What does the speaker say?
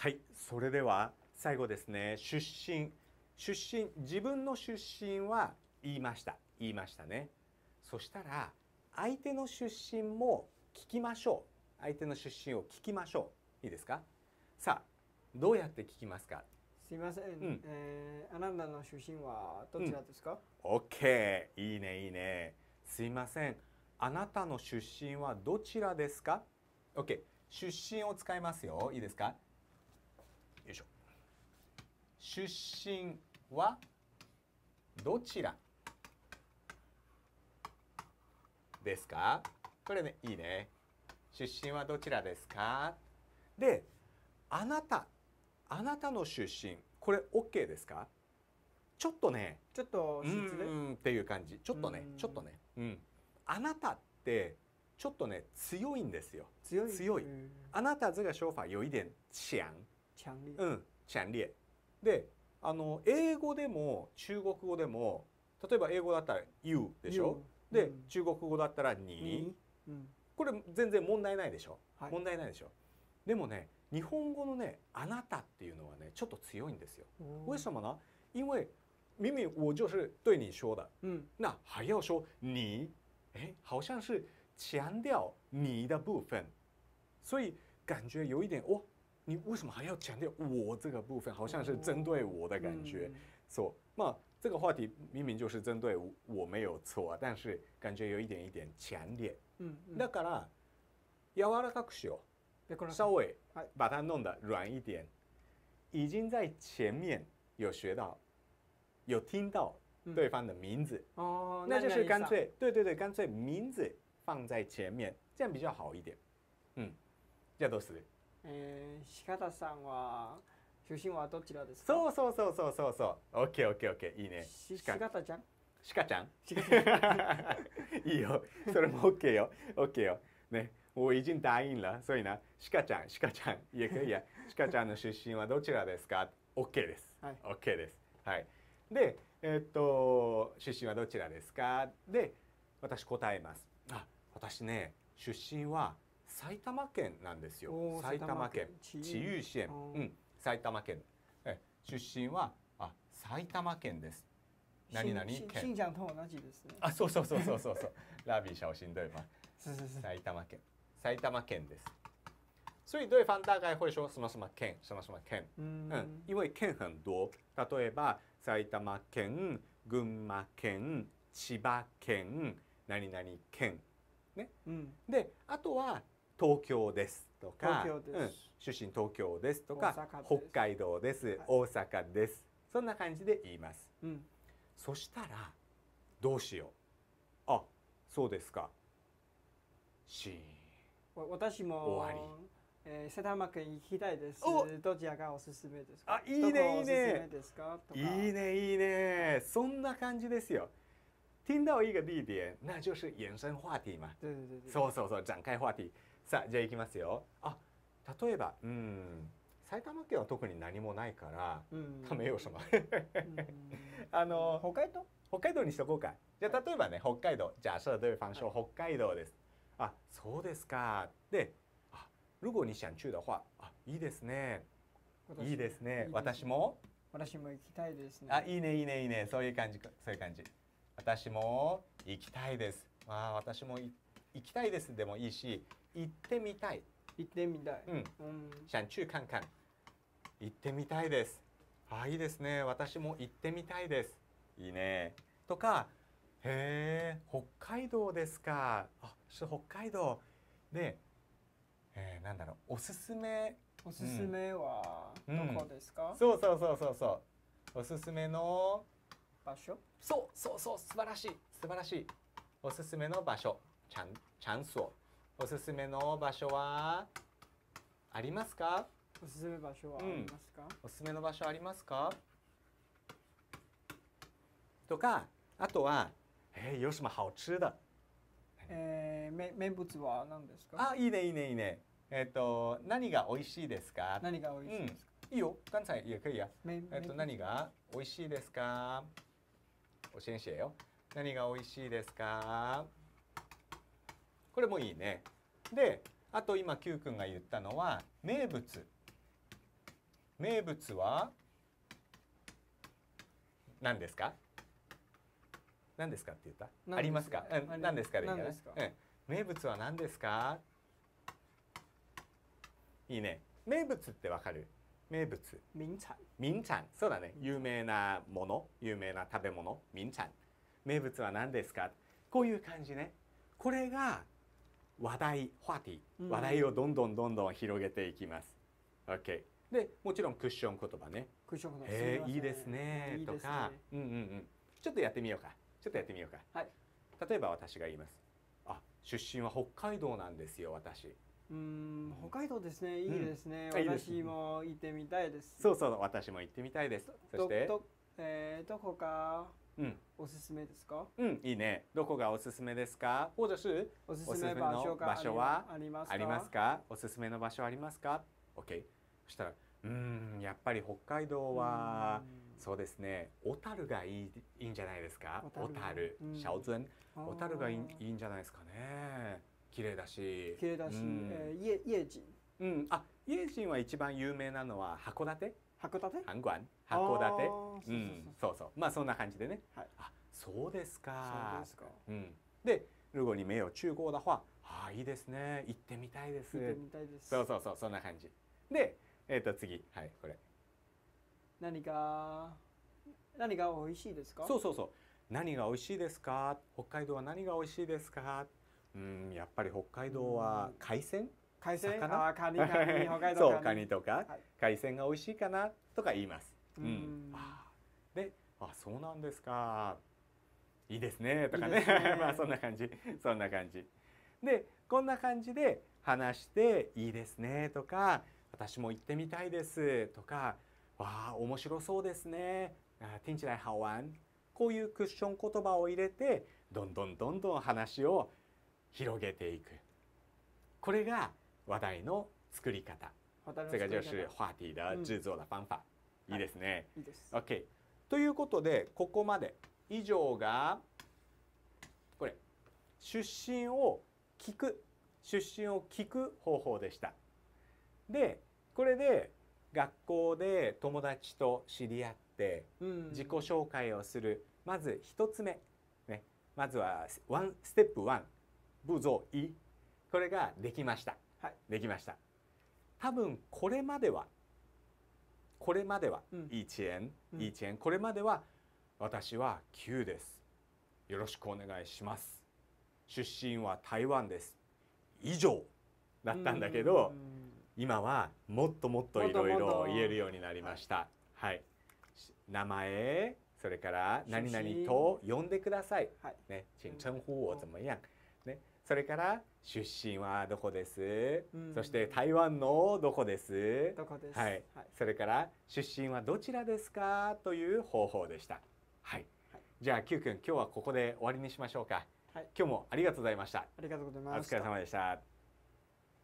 はいそれでは最後ですね出身出身自分の出身は言いました言いましたねそしたら相手の出身も聞きましょう相手の出身を聞きましょういいですかさあどうやって聞きますかすいません、うん、えー、あなたの出身はどちらですか、オッケーいいねいいねすいませんあなたの出身はどちらですか OK 出身を使いますよいいですか出身はどちらですかこれねいいね出身はどちらですかであなたあなたの出身これ OK ですかちょっとねちょっとうんっていう感じちょっとねちょっとねうんあなたってちょっとね強いんですよ強い強いあなた这个说法有一点强強力うん強烈であの英語でも中国語でも例えば英語だったら「you」でしょ、うん、で、中国語だったら「に」うん、これ全然問題ないでしょ、はい、問題ないでしょでもね日本語のね「あなた」っていうのはねちょっと強いんですよ。为什么呢因为明明我就是对你说的，嗯，那还要说你，哎，好像是强调你的部分，所以感觉有一点哦，你为什么还要强调我这个部分？好像是针对我的感觉，错。那这个话题明明就是针对我，没有错啊。但是感觉有一点一点强烈。嗯那个啦，要把它改小，那可稍微把它弄得软一点。已经在前面有学到，有听到对方的名字。哦，那就是干脆对对对，干脆名字放在前面，这样比较好一点。嗯，这都是えー、鹿田さんは出身はどちらですかそうそうそうそうそうそうオッケーオッケーオッケーいいね鹿田ちゃん鹿ちゃん いいよそれもオッケーよオッケーよね我已经答应了所以な鹿ちゃん鹿ちゃんいやいや 鹿ちゃんの出身はどちらですかオッケーです、はい、オッケーですはいでえー、っと出身はどちらですかで私答えますあ私ね出身は埼玉県なんですよ埼玉県自由支援、うん、埼玉県え出身はあ埼玉県です何々県と同じですねあそうそうそうそうそうそうラビー小心对吗埼玉県埼玉県です所以对方大概会说什么什么県什么什么県嗯因为県很多例えば埼玉県群馬県千葉県何々県ね、うん、であとは東京ですとか出身東京ですとか北海道です、大阪ですそんな感じで言います、そしたらどうしようあそうですかシーン私も終わりえー、世田谷区行きたいです。どちらがおすすめですか。あ、いいね、いいね。いいね、いいね。そんな感じですよ。听到一个地点，那就是延伸话题嘛。对对对对。そうそうそう、展开话题。さあじゃあいきますよあ例えばうん埼玉県は特に何もないからためようしま あの北海道北海道にしとこうかじゃあ例えばね北海道じゃあ明日はどういうファンション、北海道ですあそうですかであルゴニシャンチューダ的话あいいですねいいですね私も私も行きたいですねあいいねいいねいいねそういう感じそういう感じ私も行きたいですあ私も行きたいですでもいいし行ってみたい行ってみたいうん、想去看看行ってみたいですあいいですね私も行ってみたいですいいねとかへえ北海道ですかあ北海道で、えー、なんだろうおすすめおすすめはどこですか、うんそうそうそうそうそうおすすめの場所そうそうそう素晴らしい素晴らしいおすすめの場所チャンスをおすすめの場所はありますかおすすめ場所はありますか、うん、おすすめの場所ありますかとかあとは「えー、有什么好吃的?」えー、名物は何ですかあいいねいいねいいねえっ、ー、と何が美味しいですか何が美味しいですか、うん、いいよ刚才也可以啊えっ、と何が美味しいですか教えんしえよ何が美味しいですかこれもいいね。であと今 Q 君が言ったのは名物名物は何ですか何ですかって言ったありますか何ですかでいいゃな、う名物は何ですかいいね名物ってわかる名物名ち名ん。そうだね有名なもの有名な食べ物名ん。名物は何ですかこういう感じねこれが話題話題話題をどんどんどんどん広げていきます。OK、うん、でもちろんクッション言葉ね。クッション言葉、えー、いいですねいいでとか、うんうんうん、ちょっとやってみようかちょっとやってみようか。はい、例えば私が言います。あ出身は北海道なんですよ私。うん北海道ですねいいですね、うん、私も行ってみたいです。そうそう私も行ってみたいです。そして。えー、どこか嗯，おすすめですか？うん、いいね。どこがおすすめですか？或者是おすすめの場所はありますか？おすすめの場所ありますか？OK。そしたら、うん、やっぱり北海道はそうですね。小樽がいいいいんじゃないですか？小樽、シャオズン、小樽がいいいいんじゃないですかね。綺麗だし、綺麗だし、え、家家景。うん、あ、家景は一番有名なのは函館。函館函館函館うんそうそうまあそんな感じでね、はい、あそうですかそうですか、うん、で如果你没有去过だ」话あいいですね行ってみたいです行ってみたいですそうそうそうそんな感じでえっ、ー、と次はいこれ何か何が美味しいですかそうそうそう何が美味しいですか北海道は何が美味しいですかうんやっぱり北海道は海鮮、海鮮あカニカニ 北海道そうカニとか、はい、海鮮が美味しいかなとか言います。うん、であそうなんですかいいですねとかね まあそんな感じそんな感じ。でこんな感じで話していいですねとか私も行ってみたいですとかわあ面白そうですねティンチイハワンこういうクッション言葉を入れてどんどんどんどん話を広げていくこれが話題の作り方。这个就是话题的制作的方法。いいですね。いいです。OK。ということで、ここまで。以上が、これ、出身を聞く。出身を聞く方法でした。で、これで学校で友達と知り合って、自己紹介をする。まず一つ目。ね。まずは、ワン、ステップワン。部ゾ一。これができました。はい、できました多分これまではこれまでは、う1円、う1円これまでは私は9ですよろしくお願いします出身は台湾です以上だったんだけど今はもっともっといろいろ言えるようになりました。はい、名前それから何々と呼んでください。はい、ね、请称呼我怎么样。それから出身はどこです、うん、そして台湾のどこですどこです、はい、はい、それから出身はどちらですかという方法でした、はい、はい、じゃあ Q 君今日はここで終わりにしましょうか、はい、今日もありがとうございましたありがとうございます。お疲れ様でした